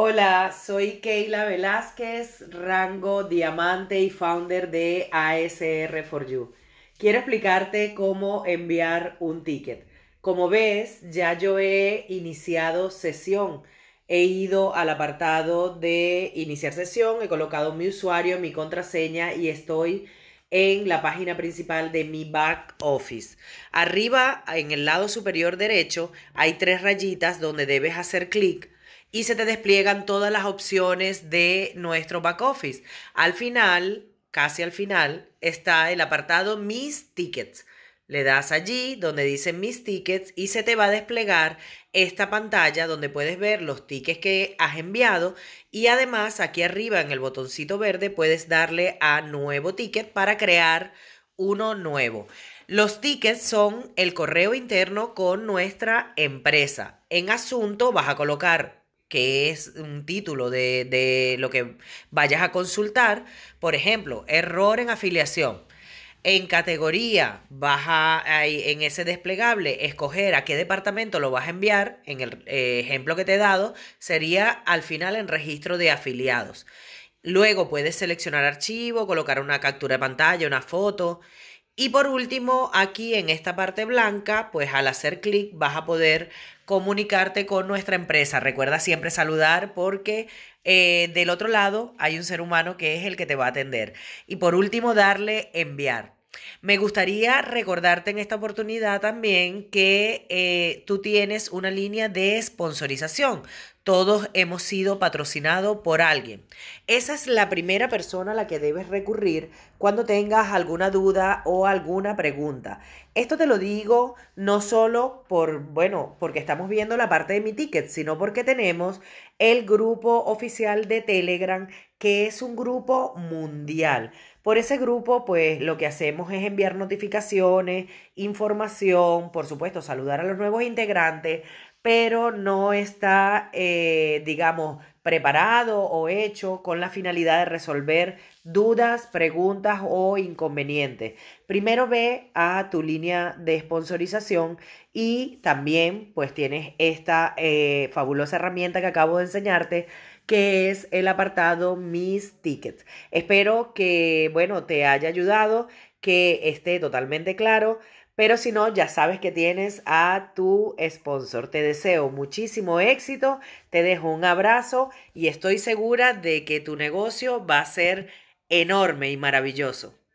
Hola, soy Keila Velázquez, rango diamante y founder de ASR4U. Quiero explicarte cómo enviar un ticket. Como ves, ya yo he iniciado sesión. He ido al apartado de iniciar sesión, he colocado mi usuario, mi contraseña y estoy en la página principal de mi back office. Arriba, en el lado superior derecho, hay tres rayitas donde debes hacer clic y se te despliegan todas las opciones de nuestro back office. Al final, casi al final, está el apartado Mis Tickets. Le das allí donde dice mis tickets y se te va a desplegar esta pantalla donde puedes ver los tickets que has enviado y además aquí arriba en el botoncito verde puedes darle a nuevo ticket para crear uno nuevo. Los tickets son el correo interno con nuestra empresa. En asunto vas a colocar que es un título de, lo que vayas a consultar. Por ejemplo, error en afiliación. En categoría, vas a, en ese desplegable, escoger a qué departamento lo vas a enviar. En el eh, ejemplo que te he dado, sería al final en registro de afiliados. Luego puedes seleccionar archivo, colocar una captura de pantalla, una foto. Y por último, aquí en esta parte blanca, pues al hacer clic vas a poder comunicarte con nuestra empresa. Recuerda siempre saludar porque eh, del otro lado hay un ser humano que es el que te va a atender. Y por último, darle enviar. Me gustaría recordarte en esta oportunidad también que eh, tú tienes una línea de sponsorización. Todos hemos sido patrocinados por alguien. Esa es la primera persona a la que debes recurrir cuando tengas alguna duda o alguna pregunta. Esto te lo digo no solo por, bueno, porque estamos viendo la parte de mi ticket, sino porque tenemos el grupo oficial de Telegram que es un grupo mundial. Por ese grupo, pues lo que hacemos es enviar notificaciones, información, por supuesto, saludar a los nuevos integrantes, pero no está, eh, digamos, preparado o hecho con la finalidad de resolver dudas, preguntas o inconvenientes. Primero ve a tu línea de sponsorización y también pues tienes esta eh, fabulosa herramienta que acabo de enseñarte que es el apartado Mis Tickets. Espero que, bueno, te haya ayudado, que esté totalmente claro. Pero si no, ya sabes que tienes a tu sponsor. Te deseo muchísimo éxito, te dejo un abrazo y estoy segura de que tu negocio va a ser enorme y maravilloso.